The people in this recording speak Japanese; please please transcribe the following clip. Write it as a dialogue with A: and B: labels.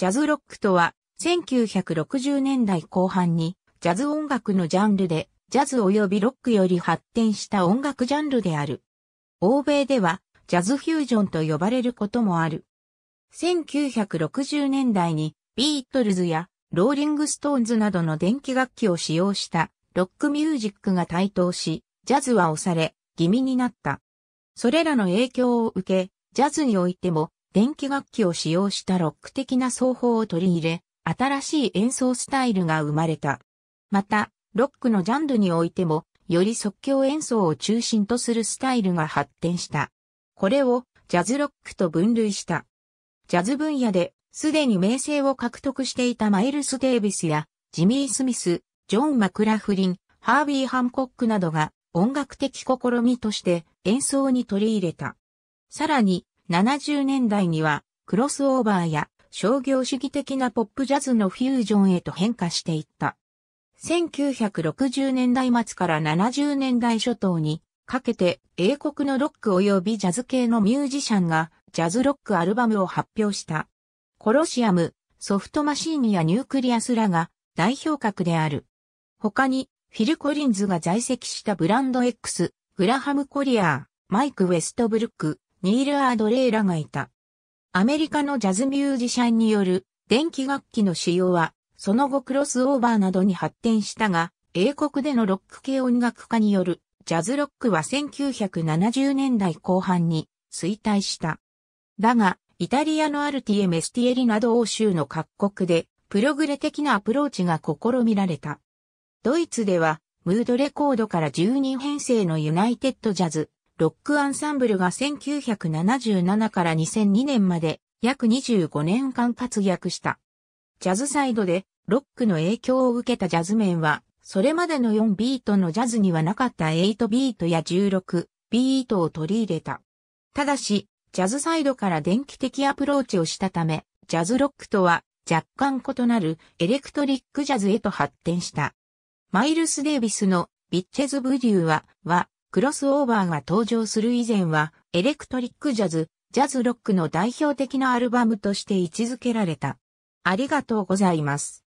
A: ジャズロックとは、1960年代後半に、ジャズ音楽のジャンルで、ジャズ及びロックより発展した音楽ジャンルである。欧米では、ジャズフュージョンと呼ばれることもある。1960年代に、ビートルズや、ローリングストーンズなどの電気楽器を使用した、ロックミュージックが台頭し、ジャズは押され、気味になった。それらの影響を受け、ジャズにおいても、電気楽器を使用したロック的な奏法を取り入れ、新しい演奏スタイルが生まれた。また、ロックのジャンルにおいても、より即興演奏を中心とするスタイルが発展した。これをジャズロックと分類した。ジャズ分野で、すでに名声を獲得していたマイルス・デイビスや、ジミー・スミス、ジョン・マクラフリン、ハービー・ハンコックなどが音楽的試みとして演奏に取り入れた。さらに、70年代にはクロスオーバーや商業主義的なポップジャズのフュージョンへと変化していった。1960年代末から70年代初頭にかけて英国のロック及びジャズ系のミュージシャンがジャズロックアルバムを発表した。コロシアム、ソフトマシーンやニュークリアスらが代表格である。他にフィル・コリンズが在籍したブランド X、グラハム・コリアー、マイク・ウェストブルック、ニール・アードレイらがいた。アメリカのジャズミュージシャンによる電気楽器の使用は、その後クロスオーバーなどに発展したが、英国でのロック系音楽家によるジャズロックは1970年代後半に衰退した。だが、イタリアのアルティエ・メスティエリなど欧州の各国で、プログレ的なアプローチが試みられた。ドイツでは、ムードレコードから10人編成のユナイテッドジャズロックアンサンブルが1977から2002年まで約25年間活躍した。ジャズサイドでロックの影響を受けたジャズ面は、それまでの4ビートのジャズにはなかった8ビートや16ビートを取り入れた。ただし、ジャズサイドから電気的アプローチをしたため、ジャズロックとは若干異なるエレクトリックジャズへと発展した。マイルス・デイビスのビッチェズ・ブリューは、は、クロスオーバーが登場する以前は、エレクトリックジャズ、ジャズロックの代表的なアルバムとして位置づけられた。ありがとうございます。